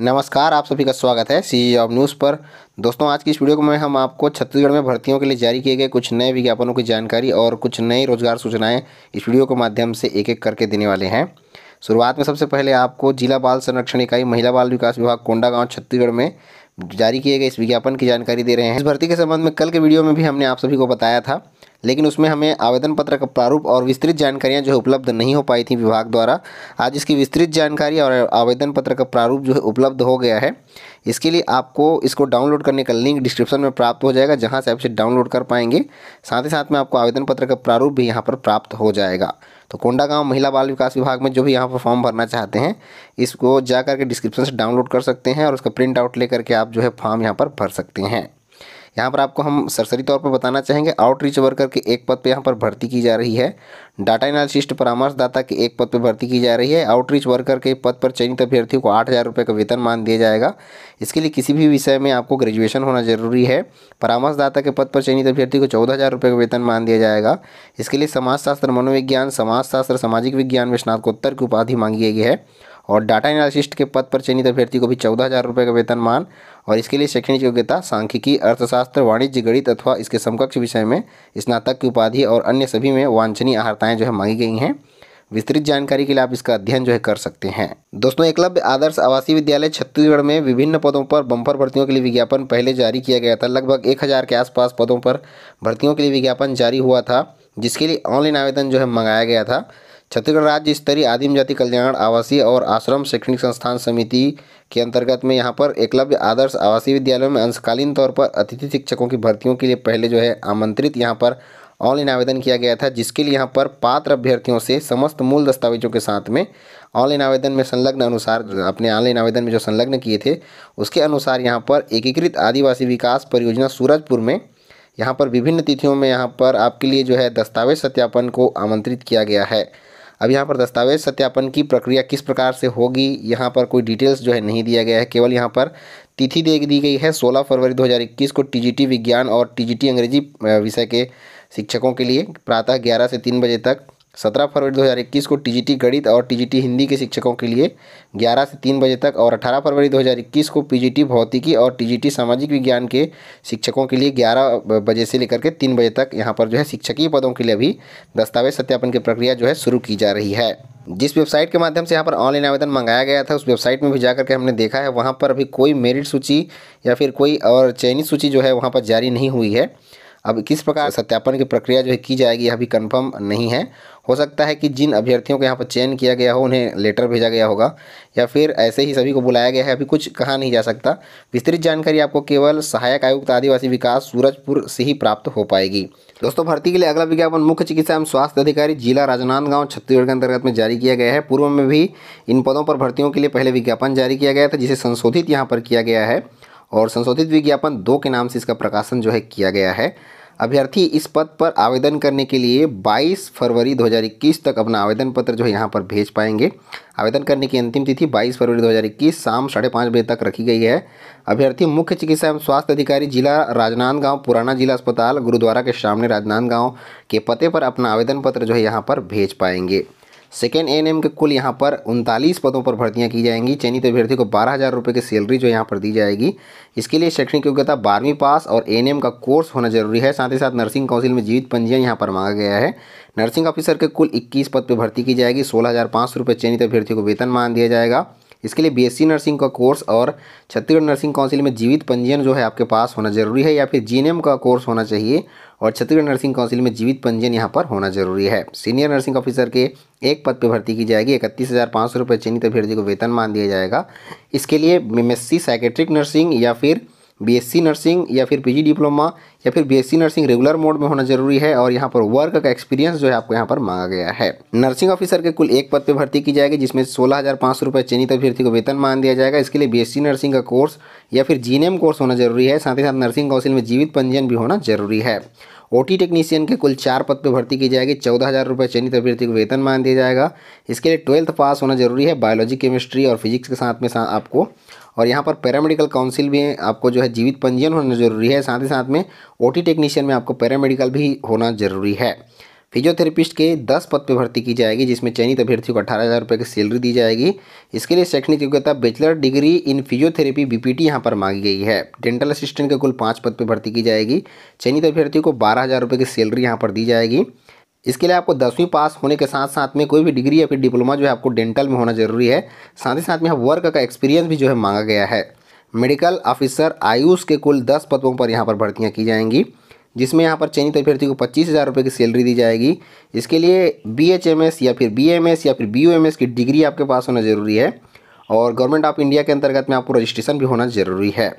नमस्कार आप सभी का स्वागत है सी ऑफ न्यूज़ पर दोस्तों आज की इस वीडियो में हम आपको छत्तीसगढ़ में भर्तियों के लिए जारी किए गए कुछ नए विज्ञापनों की जानकारी और कुछ नई रोजगार सूचनाएं इस वीडियो के माध्यम से एक एक करके देने वाले हैं शुरुआत में सबसे पहले आपको जिला बाल संरक्षण इकाई महिला बाल विकास विभाग कोंडागांव छत्तीसगढ़ में जारी किए गए इस विज्ञापन की जानकारी दे रहे हैं इस भर्ती के संबंध में कल के वीडियो में भी हमने आप सभी को बताया था लेकिन उसमें हमें आवेदन पत्र का प्रारूप और विस्तृत जानकारियाँ जो है उपलब्ध नहीं हो पाई थी विभाग द्वारा आज इसकी विस्तृत जानकारी और आवेदन पत्र का प्रारूप जो है उपलब्ध हो गया है इसके लिए आपको इसको डाउनलोड करने का लिंक डिस्क्रिप्शन में प्राप्त हो जाएगा जहाँ से आप इसे डाउनलोड कर पाएंगे साथ ही साथ में आपको आवेदन पत्र का प्रारूप भी यहाँ पर प्राप्त हो जाएगा तो कोंडागांव महिला बाल विकास विभाग में जो भी यहाँ पर फॉर्म भरना चाहते हैं इसको जा करके डिस्क्रिप्शन से डाउनलोड कर सकते हैं और उसका प्रिंट आउट ले करके आप जो है फॉर्म यहाँ पर भर सकते हैं यहाँ पर आपको हम सरसरी तौर पर बताना चाहेंगे आउटरीच वर्कर के एक पद पर यहाँ पर भर्ती की जा रही है डाटा एनालिसिस्ट परामर्शदाता के एक पद पर भर्ती की जा रही है आउटरीच वर्कर के पद पर चयनित अभ्यर्थियों को आठ हज़ार रुपये का वेतन मान दिया जाएगा इसके लिए किसी भी विषय में आपको ग्रेजुएशन होना जरूरी है परामर्शदाता के पद पर चयनित अभ्यर्थी को चौदह हज़ार रुपये का वेतन मान दिया जाएगा इसके लिए समाजशास्त्र मनोविज्ञान समाजशास्त्र सामाजिक विज्ञान में स्नातकोत्तर की उपाधि मांगी गई है और डाटा एनालिस्ट के पद पर चयनित अभ्यर्थी को भी चौदह हज़ार रुपये का वेतनमान और इसके लिए शैक्षणिक योग्यता सांख्यिकी अर्थशास्त्र वाणिज्य गणित अथवा इसके समकक्ष विषय में स्नातक की उपाधि और अन्य सभी में वांछनीय आहारताएँ जो है मांगी गई हैं विस्तृत जानकारी के लिए आप इसका अध्ययन जो है कर सकते हैं दोस्तों एकलव्य आदर्श आवासीय विद्यालय छत्तीसगढ़ में विभिन्न पदों पर बम्पर भर्तियों के लिए विज्ञापन पहले जारी किया गया था लगभग एक हज़ार के आसपास पदों पर भर्तियों के लिए विज्ञापन जारी हुआ था जिसके लिए ऑनलाइन आवेदन जो है मंगाया गया था छत्तीसगढ़ राज्य स्तरीय आदिम जाति कल्याण आवासीय और आश्रम शैक्षणिक संस्थान समिति के अंतर्गत में यहाँ पर एकलव्य आदर्श आवासीय विद्यालयों में अंशकालीन तौर पर अतिथि शिक्षकों की भर्तियों के लिए पहले जो है आमंत्रित यहाँ पर ऑनलाइन आवेदन किया गया था जिसके लिए यहाँ पर पात्र अभ्यर्थियों से समस्त मूल दस्तावेजों के साथ में ऑनलाइन आवेदन में संलग्न अनुसार अपने ऑनलाइन आवेदन में जो संलग्न किए थे उसके अनुसार यहाँ पर एकीकृत आदिवासी विकास परियोजना सूरजपुर में यहाँ पर विभिन्न तिथियों में यहाँ पर आपके लिए जो है दस्तावेज सत्यापन को आमंत्रित किया गया है अब यहाँ पर दस्तावेज सत्यापन की प्रक्रिया किस प्रकार से होगी यहाँ पर कोई डिटेल्स जो है नहीं दिया गया है केवल यहाँ पर तिथि दे दी गई है 16 फरवरी 2021 को टीजीटी विज्ञान और टीजीटी अंग्रेजी विषय के शिक्षकों के लिए प्रातः 11 से 3 बजे तक सत्रह फरवरी 2021 को टीजीटी गणित और टीजीटी हिंदी के शिक्षकों के लिए 11 से 3 बजे तक और 18 फरवरी 2021 को पीजीटी भौतिकी और टीजीटी सामाजिक विज्ञान के शिक्षकों के लिए 11 बजे से लेकर के 3 बजे तक यहाँ पर जो है शिक्षकीय पदों के लिए भी दस्तावेज सत्यापन की प्रक्रिया जो है शुरू की जा रही है जिस वेबसाइट के माध्यम से यहाँ पर ऑनलाइन आवेदन मंगाया गया था उस वेबसाइट में भी जा करके हमने देखा है वहाँ पर अभी कोई मेरिट सूची या फिर कोई और चयनित सूची जो है वहाँ पर जारी नहीं हुई है अब किस प्रकार सत्यापन की प्रक्रिया जो है की जाएगी अभी कन्फर्म नहीं है हो सकता है कि जिन अभ्यर्थियों को यहाँ पर चयन किया गया हो उन्हें लेटर भेजा गया होगा या फिर ऐसे ही सभी को बुलाया गया है अभी कुछ कहा नहीं जा सकता विस्तृत जानकारी आपको केवल सहायक आयुक्त आदिवासी विकास सूरजपुर से ही प्राप्त हो पाएगी दोस्तों भर्ती के लिए अगला विज्ञापन मुख्य चिकित्सा एवं स्वास्थ्य अधिकारी जिला राजनांदगांव छत्तीसगढ़ के अंतर्गत में जारी किया गया है पूर्व में भी इन पदों पर भर्तियों के लिए पहले विज्ञापन जारी किया गया था जिसे संशोधित यहाँ पर किया गया है और संशोधित विज्ञापन दो के नाम से इसका प्रकाशन जो है किया गया है अभ्यर्थी इस पद पर आवेदन करने के लिए 22 फरवरी 2021 तक अपना आवेदन पत्र जो है यहाँ पर भेज पाएंगे आवेदन करने की अंतिम तिथि 22 फरवरी 2021 शाम साढ़े पाँच बजे तक रखी गई है अभ्यर्थी मुख्य चिकित्सा एवं स्वास्थ्य अधिकारी जिला राजनांदगांव पुराना जिला अस्पताल गुरुद्वारा के सामने राजनांदगांव के पते पर अपना आवेदन पत्र जो है यहाँ पर भेज पाएंगे सेकेंड एन के कुल यहाँ पर उनतालीस पदों पर भर्तियाँ की जाएंगी चयनित अभ्यर्थी को बारह हज़ार रुपये की सैलरी जो यहाँ पर दी जाएगी इसके लिए शैक्षणिक योग्यता बारहवीं पास और एन का कोर्स होना जरूरी है साथ ही साथ नर्सिंग काउंसिल में जीवित पंजीयन यहाँ पर मांगा गया है नर्सिंग ऑफिसर के कुल इक्कीस पद पर भर्ती की जाएगी सोलह हज़ार पाँच सौ रुपये चयनित अभ्यर्थी को वेतन मान दिया जाएगा इसके लिए बीएससी नर्सिंग का कोर्स और छत्तीसगढ़ नर्सिंग काउंसिल में जीवित पंजीयन जो है आपके पास होना जरूरी है या फिर जीएनएम का कोर्स होना चाहिए और छत्तीसगढ़ नर्सिंग काउंसिल में जीवित पंजीयन यहाँ पर होना जरूरी है सीनियर नर्सिंग ऑफिसर के एक पद पर भर्ती की जाएगी इकतीस हज़ार पाँच सौ रुपये चिन्हित अभ्यर्थी को वेतन मान दिया जाएगा इसके लिए एम साइकेट्रिक नर्सिंग या फिर बीएससी नर्सिंग या फिर पीजी डिप्लोमा या फिर बीएससी नर्सिंग रेगुलर मोड में होना जरूरी है और यहाँ पर वर्क का एक्सपीरियंस जो है आपको यहाँ पर मांगा गया है नर्सिंग ऑफिसर के कुल एक पद पर भर्ती की जाएगी जिसमें सोलह हज़ार पाँच सौ रुपये चयनित अभ्यर्थी को वेतन मान दिया जाएगा इसके लिए बी नर्सिंग का कोर्स या फिर जी कोर्स होना जरूरी है साथ ही साथ नर्सिंग काउंसिल में जीवित पंजीयन भी होना जरूरी है ओटी टेक्नीशियन के कुल चार पद पर भर्ती की जाएगी चौदह हज़ार रुपये चयनित अभ्यर्थी को वेतन मान दिया जाएगा इसके लिए ट्वेल्थ पास होना जरूरी है बायोलॉजी केमिस्ट्री और फिजिक्स के साथ में साथ आपको और यहाँ पर पैरामेडिकल काउंसिल भी आपको जो है जीवित पंजीयन होना जरूरी है साथ ही साथ में ओटी टेक्नीशियन में आपको पैरामेडिकल भी होना जरूरी है फिजियोथेरेपिस्ट के दस पद पर भर्ती की जाएगी जिसमें चयनित अभ्यर्थियों को अठारह हज़ार रुपये की सैलरी दी जाएगी इसके लिए शैक्षणिक योग्यता bachelor degree in physiotherapy BPT यहाँ पर मांगी गई है डेंटल असिस्टेंट के कुल पाँच पद पर भर्ती की जाएगी चयनित अभ्यर्थियों को बारह हज़ार रुपये की सैलरी यहाँ पर दी जाएगी इसके लिए आपको दसवीं पास होने के साथ साथ में कोई भी डिग्री या फिर डिप्लोमा जो है आपको डेंटल में होना जरूरी है साथ ही साथ में यहाँ वर्क का एक्सपीरियंस भी जो है मांगा गया है मेडिकल ऑफिसर आयुष के कुल दस पदों पर यहाँ पर भर्तियाँ की जाएंगी जिसमें यहाँ पर चयनित अभ्यर्थी को पच्चीस हज़ार रुपये की सैलरी दी जाएगी इसके लिए बी एच एम एस या फिर बी एम एस या फिर बी यू एम एस की डिग्री आपके पास होना ज़रूरी है और गवर्नमेंट ऑफ इंडिया के अंतर्गत में आपको रजिस्ट्रेशन भी होना ज़रूरी है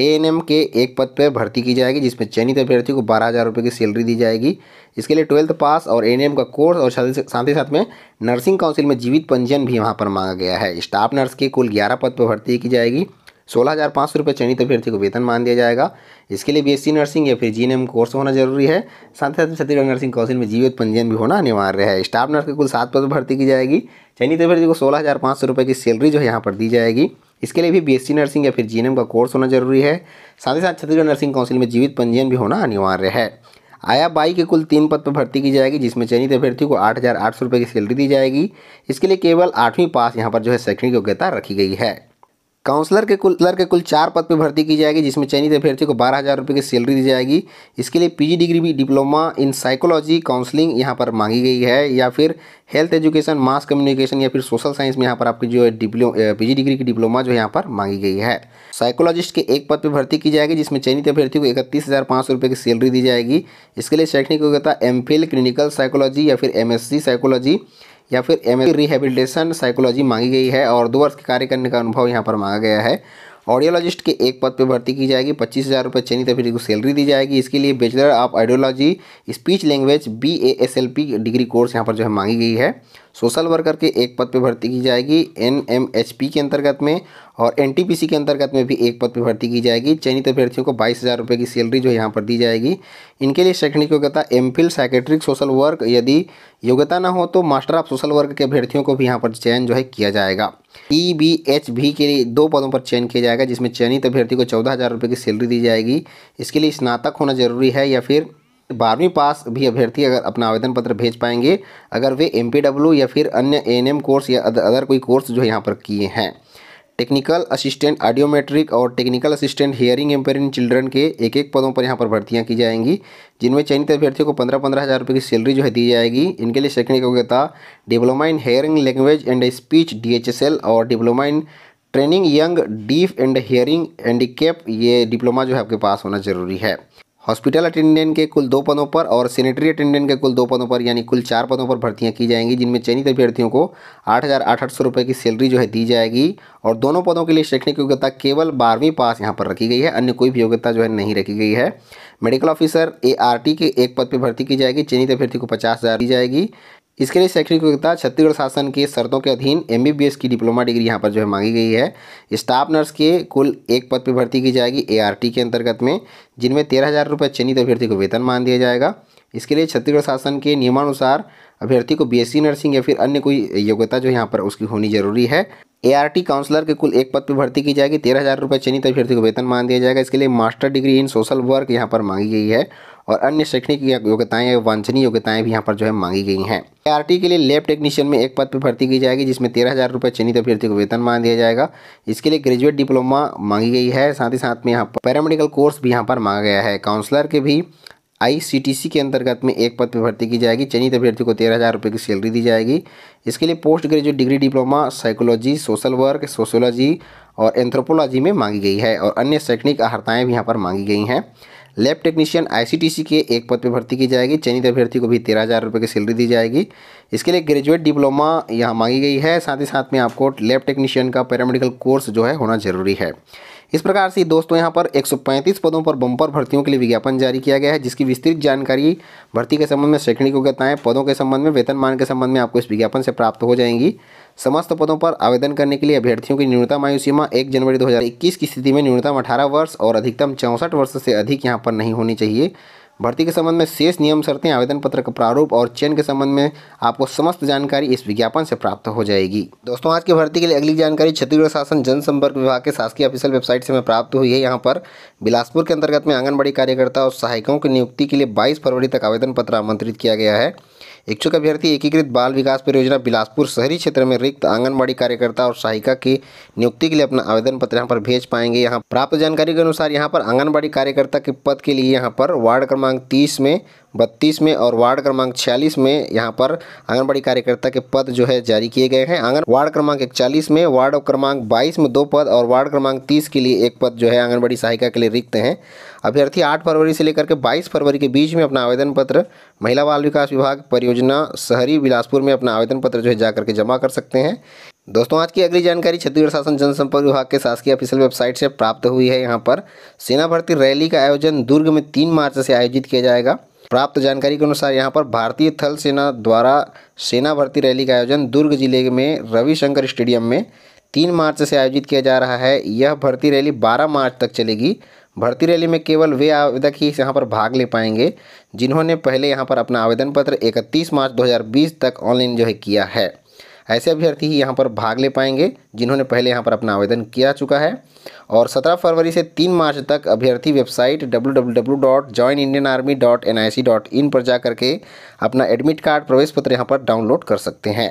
ए के एक पद पर भर्ती की जाएगी जिसमें चयनित अभ्यर्थी को बारह हज़ार रुपये की सैलरी दी जाएगी इसके लिए ट्वेल्थ पास और ए का कोर्स और साथ ही साथ में नर्सिंग काउंसिल में जीवित पंजीयन भी वहाँ पर मांगा गया है स्टाफ नर्स के कुल ग्यारह पद पर भर्ती की जाएगी सोलह हज़ार पाँच सौ रुपये चयनित अभ्यर्थी को वेतन मान दिया जाएगा इसके लिए बीएससी नर्सिंग या फिर जीएनएम कोर्स होना जरूरी है साथ ही साथ छत्तीसगढ़ नर्सिंग काउंसिल में जीवित पंजीयन भी होना अनिवार्य है स्टाफ नर्स के कुल सात पद पर भर्ती की जाएगी चयनित अभ्यर्थी को सोलह हज़ार पाँच सौ रुपये की सैलरी जो है यहाँ पर दी जाएगी इसके लिए भी बीएससी नर्सिंग या फिर जीएनएम का कोर्स होना जरूरी है साथ ही साथ छत्तीसगढ़ नर्सिंग काउंसिल में जीवित पंजीयन भी होना अनिवार्य है आया बाई के कुल तीन पद पर भर्ती की जाएगी जिसमें चयनित अभ्यर्थियों को आठ हज़ार आठ सौ रुपये की सैलरी दी जाएगी इसके लिए केवल आठवीं पास यहाँ पर जो है शैक्षणिक योग्यता रखी गई है काउंसलर के कुल के कुल चार पद पर भर्ती की जाएगी जिसमें चयनित अभ्यर्थियों को बारह हज़ार रुपये की सैलरी दी जाएगी इसके लिए पीजी डिग्री भी डिप्लोमा इन साइकोलॉजी काउंसलिंग यहाँ पर मांगी गई है या फिर हेल्थ एजुकेशन मास कम्युनिकेशन या फिर सोशल साइंस में यहाँ पर आपकी जो है डिप्लो पी डिग्री की डिप्लोमा जो यहाँ पर मांगी गई है साइकोलॉजिस्ट के एक पद पर भर्ती की जाएगी जिसमें चयनित अभ्यर्थी को इकतीस हज़ार पाँच सौ रुपये की सैलरी दी जाएगी इसके लिए शैक्षणिक योग्यता एम क्लिनिकल साइकोलॉजी या फिर एम साइकोलॉजी या फिर एम रिहेबिलिटेशन साइकोलॉजी मांगी गई है और दो वर्ष के कार्य करने का अनुभव यहाँ पर मांगा गया है ऑडियोलॉजिस्ट के एक पद पर भर्ती की जाएगी पच्चीस हज़ार रुपये चयनित अभ्यर्थी को सैलरी दी जाएगी इसके लिए bachelor of ideology speech language B A S L P degree course यहाँ पर जो है मांगी गई है सोशल वर्कर के एक पद पर भर्ती की जाएगी पी के अंतर्गत में और सी के अंतर्गत में भी एक पद पर भर्ती की जाएगी चयनित अभ्यर्थियों को बाईस हज़ार रुपये की सैलरी जो यहाँ पर दी जाएगी इनके लिए शैक्षणिक योग्यता M Phil secretary social work यदि योग्यता ना हो तो मास्टर ऑफ सोशल वर्क के अभ्यर्थियों को भी यहाँ पर चयन जो है किया जाएगा ई बी एच भी के लिए दो पदों पर चयन किया जाएगा जिसमें चयनित अभ्यर्थी को चौदह हज़ार रुपये की सैलरी दी जाएगी इसके लिए स्नातक होना जरूरी है या फिर बारहवीं पास भी अभ्यर्थी अगर अपना आवेदन पत्र भेज पाएंगे अगर वे एम या फिर अन्य ए कोर्स या अदर कोई कोर्स जो यहाँ पर किए हैं टेक्निकल असिस्टेंट आडियोमेट्रिक और technical assistant hearing impairing children के एक एक पदों पर यहाँ पर भर्तियाँ की जाएंगी जिनमें चयनित अभ्यर्थियों को पंद्रह पंद्रह हज़ार रुपये की सैलरी जो है दी जाएगी इनके लिए शैक्षणिक योग्यता diploma in hearing language and speech L और diploma in training young deaf and hearing handicap ये डिप्लोमा जो है आपके पास होना जरूरी है हॉस्पिटल अटेंडेंट के कुल दो पदों पर और सेनेटरी अटेंडेंट के कुल दो पदों पर यानी कुल चार पदों पर भर्तियां की जाएंगी जिनमें चयनित अभ्यर्थियों को आठ हज़ार आठ आठ सौ रुपये की सैलरी जो है दी जाएगी और दोनों पदों के लिए शैक्षणिक योग्यता केवल बारहवीं पास यहाँ पर रखी गई है अन्य कोई भी योग्यता जो है नहीं रखी गई है मेडिकल ऑफिसर ए के एक पद पर भर्ती की जाएगी चयनित अभ्यर्थी को पचास दी जाएगी इसके लिए शैक्षणिक योग्यता छत्तीसगढ़ शासन की शर्तों के अधीन एम की डिप्लोमा डिग्री यहाँ पर जो है मांगी गई है स्टाफ नर्स के कुल एक पद पर भर्ती की जाएगी ए के अंतर्गत में जिनमें तेरह हज़ार रुपये चिन्हित अभ्यर्थी को वेतन मान दिया जाएगा इसके लिए छत्तीसगढ़ शासन के नियमानुसार अभ्यर्थी को बी नर्सिंग या फिर अन्य कोई योग्यता जो यहाँ पर उसकी होनी जरूरी है टी काउंसलर के कुल एक पद पर भर्ती की जाएगी तेरह हज़ार रुपये चिन्हित अभ्यर्थी को वेतन मान दिया जाएगा इसके लिए master degree in social work यहाँ पर मांगी गई है और अन्य शैक्षणिक योग्यताएं वांछनीय योग्यताएं भी यहाँ पर जो है मांगी गई हैं आर के लिए लेब टेक्नीशियन में एक पद पर भर्ती की जाएगी जिसमें तेरह हज़ार रुपये चिन्हित अभ्यर्थी को वेतन मान दिया जाएगा इसके लिए ग्रेजुएट डिप्लोमा मांगी गई है साथ ही साथ में यहाँ पर पैरामेडिकल कोर्स भी यहाँ पर मांगा गया है काउंसलर के भी आई के अंतर्गत में एक पद पर भर्ती की जाएगी चयनित अभ्यर्थी को तेरह हज़ार रुपये की सैलरी दी जाएगी इसके लिए post graduate degree diploma psychology social work sociology और एंथ्रोपोलॉजी में मांगी गई है और अन्य शैक्षणिक अर्हताएँ भी यहाँ पर मांगी गई हैं लैब टेक्नीशियन आईसीटीसी के एक पद पर भर्ती की जाएगी चयनित अभ्यर्थी को भी तेरह हज़ार रुपये की सैलरी दी जाएगी इसके लिए ग्रेजुएट डिप्लोमा यहाँ मांगी गई है साथ ही साथ में आपको लैब टेक्नीशियन का पैरामेडिकल कोर्स जो है होना जरूरी है इस प्रकार से दोस्तों यहाँ पर 135 पदों पर बम्पर भर्तियों के लिए विज्ञापन जारी किया गया है जिसकी विस्तृत जानकारी भर्ती के संबंध में शैक्षणिक योग्यताएं पदों के संबंध में वेतनमान के संबंध में आपको इस विज्ञापन से प्राप्त हो जाएंगी समस्त पदों पर आवेदन करने के लिए अभ्यर्थियों की न्यूनतम आयु सीमा एक जनवरी दो की स्थिति में न्यूनतम अठारह वर्ष और अधिकतम चौंसठ वर्ष से अधिक यहाँ पर नहीं होनी चाहिए भर्ती के संबंध में शेष नियम शर्तें आवेदन पत्र का प्रारूप और चयन के संबंध में आपको समस्त जानकारी इस विज्ञापन से प्राप्त हो जाएगी दोस्तों आज की भर्ती के लिए अगली जानकारी छत्तीसगढ़ शासन जनसंपर्क विभाग के शासकीय ऑफिशियल वेबसाइट से हमें प्राप्त हुई है यहाँ पर बिलासपुर के अंतर्गत में आंगनबाड़ी कार्यकर्ता और सहायकों की नियुक्ति के लिए बाईस फरवरी तक आवेदन पत्र आमंत्रित किया गया है इच्छुक अभ्यर्थी एकीकृत बाल विकास परियोजना बिलासपुर शहरी क्षेत्र में रिक्त आंगनबाड़ी कार्यकर्ता और सहायिका की नियुक्ति के लिए अपना आवेदन पत्र यहाँ पर भेज पाएंगे यहाँ प्राप्त जानकारी के अनुसार यहाँ पर आंगनबाड़ी कार्यकर्ता के पद के लिए यहाँ पर वार्ड क्रमांक तीस में बत्तीस में और वार्ड क्रमांक छियालीस में यहाँ पर आंगनबाड़ी कार्यकर्ता के पद जो है जारी किए गए हैं आंगन वार्ड क्रमांक इकचालीस में वार्ड क्रमांक बाईस में दो पद और वार्ड क्रमांक तीस के लिए एक पद जो है आंगनबाड़ी सहायिका के लिए रिक्त हैं अभ्यर्थी आठ फरवरी से लेकर के बाईस फरवरी के बीच में अपना आवेदन पत्र महिला बाल विकास विभाग परियोजना शहरी बिलासपुर में अपना आवेदन पत्र जो है जा करके जमा कर सकते हैं दोस्तों आज की अगली जानकारी छत्तीसगढ़ शासन जनसंपर्क विभाग के शासकीय ऑफिशियल वेबसाइट से प्राप्त हुई है यहाँ पर सेना भर्ती रैली का आयोजन दुर्ग में तीन मार्च से आयोजित किया जाएगा प्राप्त जानकारी के अनुसार यहाँ पर भारतीय थल सेना द्वारा सेना भर्ती रैली का आयोजन दुर्ग जिले में रविशंकर स्टेडियम में तीन मार्च से आयोजित किया जा रहा है यह भर्ती रैली बारह मार्च तक चलेगी भर्ती रैली में केवल वे आवेदक ही यहाँ पर भाग ले पाएंगे जिन्होंने पहले यहाँ पर अपना आवेदन पत्र 31 मार्च 2020 तक ऑनलाइन जो है किया है ऐसे अभ्यर्थी ही यहाँ पर भाग ले पाएंगे जिन्होंने पहले यहाँ पर अपना आवेदन किया चुका है और 17 फरवरी से 3 मार्च तक अभ्यर्थी वेबसाइट डब्ल्यू पर जा करके अपना एडमिट कार्ड प्रवेश पत्र यहाँ पर डाउनलोड कर सकते हैं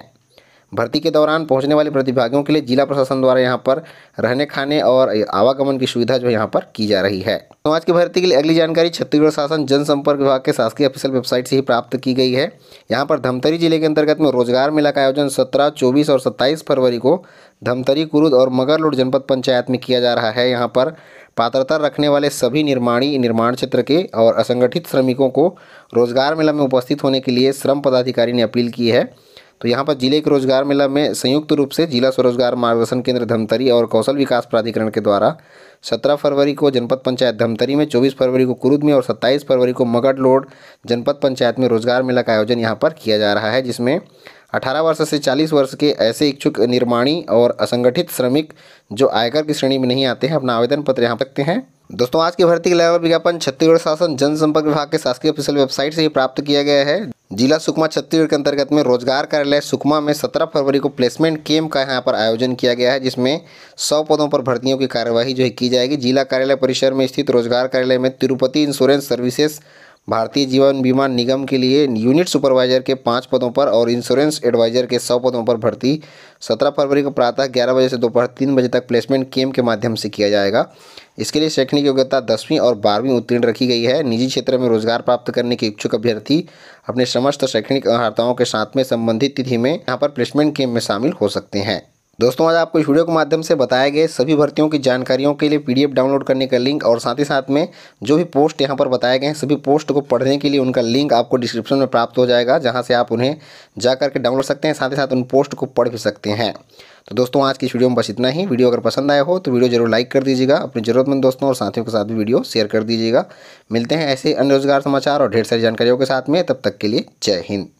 भर्ती के दौरान पहुंचने वाले प्रतिभागियों के लिए जिला प्रशासन द्वारा यहाँ पर रहने खाने और आवागमन की सुविधा जो यहाँ पर की जा रही है तो आज की भर्ती के लिए अगली जानकारी छत्तीसगढ़ शासन जनसंपर्क विभाग के शासकीय ऑफिसियल वेबसाइट से ही प्राप्त की गई है यहाँ पर धमतरी जिले के अंतर्गत में रोजगार मेला का आयोजन सत्रह चौबीस और सत्ताईस फरवरी को धमतरी कुरुद और मगरलोड जनपद पंचायत में किया जा रहा है यहाँ पर पात्रता रखने वाले सभी निर्माणी निर्माण क्षेत्र के और असंगठित श्रमिकों को रोजगार मेला में उपस्थित होने के लिए श्रम पदाधिकारी ने अपील की है तो यहाँ पर जिले के रोजगार मेला में संयुक्त रूप से जिला स्वरोजगार मार्गदर्शन केंद्र धमतरी और कौशल विकास प्राधिकरण के द्वारा 17 फरवरी को जनपद पंचायत धमतरी में 24 फरवरी को कुरुद में और 27 फरवरी को मगडलोड जनपद पंचायत में रोजगार मेला का आयोजन यहाँ पर किया जा रहा है जिसमें 18 वर्ष से 40 वर्ष के ऐसे इच्छुक निर्माणी और असंगठित श्रमिक जो आयकर की श्रेणी में नहीं आते हैं अपना आवेदन पत्र यहाँ सकते हैं दोस्तों आज की भर्ती के लेवल विज्ञापन छत्तीसगढ़ शासन जनसंपर्क विभाग के शासकीय ऑफिसियल वेबसाइट से ही प्राप्त किया गया है जिला सुकमा छत्तीसगढ़ के अंतर्गत में रोजगार कार्यालय सुकमा में 17 फरवरी को प्लेसमेंट कैम्प का यहाँ पर आयोजन किया गया है जिसमें 100 पदों पर भर्तियों की कार्यवाही जो है की जाएगी जिला कार्यालय परिसर में स्थित रोजगार कार्यालय में तिरुपति इंश्योरेंस सर्विसेस भारतीय जीवन बीमा निगम के लिए यूनिट सुपरवाइजर के पाँच पदों पर और इंश्योरेंस एडवाइजर के सौ पदों पर भर्ती सत्रह फरवरी को प्रातः ग्यारह बजे से दोपहर तीन बजे तक प्लेसमेंट केम के माध्यम से किया जाएगा इसके लिए शैक्षणिक योग्यता दसवीं और बारहवीं उत्तीर्ण रखी गई है निजी क्षेत्र में रोजगार प्राप्त करने के इच्छुक अभ्यर्थी अपने समस्त शैक्षणिक अर्हताओं के साथ में संबंधित तिथि में यहाँ पर प्लेसमेंट केम्प में शामिल हो सकते हैं दोस्तों आज आपको इस वीडियो के माध्यम से बताए गए सभी भर्तियों की जानकारियों के लिए पीडीएफ डाउनलोड करने का लिंक और साथ ही साथ में जो भी पोस्ट यहाँ पर बताए गए हैं सभी पोस्ट को पढ़ने के लिए उनका लिंक आपको डिस्क्रिप्शन में प्राप्त हो जाएगा जहाँ से आप उन्हें जा करके डाउनलोड सकते हैं साथ ही साथ उन पोस्ट को पढ़ भी सकते हैं तो दोस्तों आज की इस वीडियो में बस इतना ही वीडियो अगर पसंद आया हो तो वीडियो जरूर लाइक कर दीजिएगा अपने जरूरतमंद दोस्तों और साथियों के साथ भी वीडियो शेयर कर दीजिएगा मिलते हैं ऐसे अन्य समाचार और ढेर सारी जानकारियों के साथ में तब तक के लिए जय हिंद